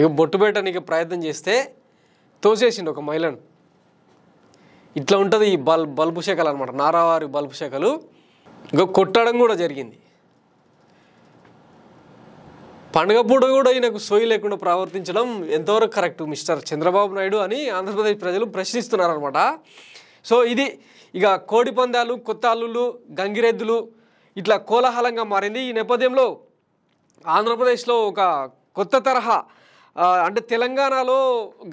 ఇక బొట్టు పెట్టడానికి ప్రయత్నం చేస్తే తోసేసిండు ఒక మహిళను ఇట్లా ఉంటుంది ఈ బల్ బల్బు శాఖలు అనమాట నారావారి బల్బు శాఖలు ఇంకా కొట్టడం కూడా జరిగింది పండుగ పూట కూడా ఈయనకు సోయి లేకుండా ప్రవర్తించడం ఎంతవరకు కరెక్ట్ మిస్టర్ చంద్రబాబు నాయుడు అని ఆంధ్రప్రదేశ్ ప్రజలు ప్రశ్నిస్తున్నారనమాట సో ఇది ఇక కోడి పందాలు కొత్త అల్లులు గంగిరెద్దులు ఇట్లా కోలాహలంగా మారింది ఈ నేపథ్యంలో ఆంధ్రప్రదేశ్లో ఒక కొత్త తరహా అంటే తెలంగాణలో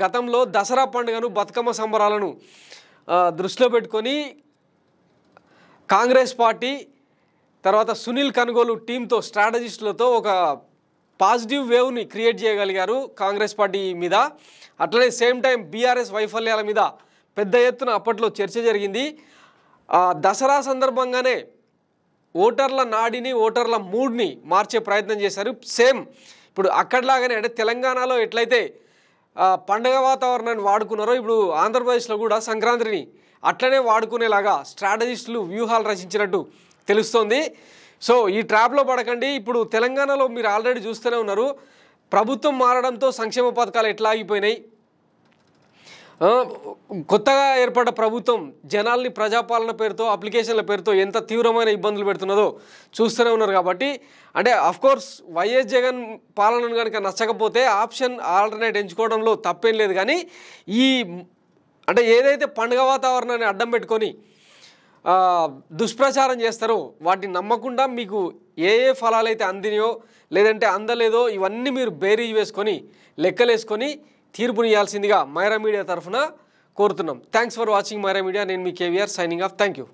గతంలో దసరా పండుగను బతుకమ్మ సంబరాలను దృష్టిలో పెట్టుకొని కాంగ్రెస్ పార్టీ తర్వాత సునీల్ కనుగోలు టీంతో స్ట్రాటజిస్టులతో ఒక పాజిటివ్ వేవ్ని క్రియేట్ చేయగలిగారు కాంగ్రెస్ పార్టీ మీద అట్లనే సేమ్ టైం బీఆర్ఎస్ వైఫల్యాల మీద పెద్ద ఎత్తున అప్పట్లో చర్చ జరిగింది దసరా సందర్భంగానే ఓటర్ల నాడిని ఓటర్ల మూడ్ని మార్చే ప్రయత్నం చేశారు సేమ్ ఇప్పుడు అక్కడలాగానే అంటే తెలంగాణలో ఎట్లయితే పండగ వాతావరణాన్ని వాడుకున్నారో ఇప్పుడు ఆంధ్రప్రదేశ్లో కూడా సంక్రాంతిని అట్లనే వాడుకునేలాగా స్ట్రాటజిస్టులు వ్యూహాలు రచించినట్టు తెలుస్తోంది సో ఈ ట్రాప్లో పడకండి ఇప్పుడు తెలంగాణలో మీరు ఆల్రెడీ చూస్తూనే ఉన్నారు ప్రభుత్వం మారడంతో సంక్షేమ పథకాలు ఎట్లా ఆగిపోయినాయి కొత్తగా ఏర్పడ్డ ప్రభుత్వం జనాల్ని ప్రజాపాలన పేరుతో అప్లికేషన్ల పేరుతో ఎంత తీవ్రమైన ఇబ్బందులు పెడుతున్నదో చూస్తూనే ఉన్నారు కాబట్టి అంటే కోర్స్ వైఎస్ జగన్ పాలనను కనుక నచ్చకపోతే ఆప్షన్ ఆల్టర్నేట్ ఎంచుకోవడంలో తప్పేం లేదు కానీ ఈ అంటే ఏదైతే పండుగ వాతావరణాన్ని అడ్డం పెట్టుకొని దుష్ప్రచారం చేస్తారో వాటిని నమ్మకుండా మీకు ఏ ఏ ఫలాలైతే అందినయో లేదంటే అందలేదో ఇవన్నీ మీరు బేరీ వేసుకొని లెక్కలేసుకొని తీర్పునియాల్సిందిగా మైరా మీడియా తరఫున కోరుతున్నాం thanks for watching Myra Media నేను మీ KVR signing off thank you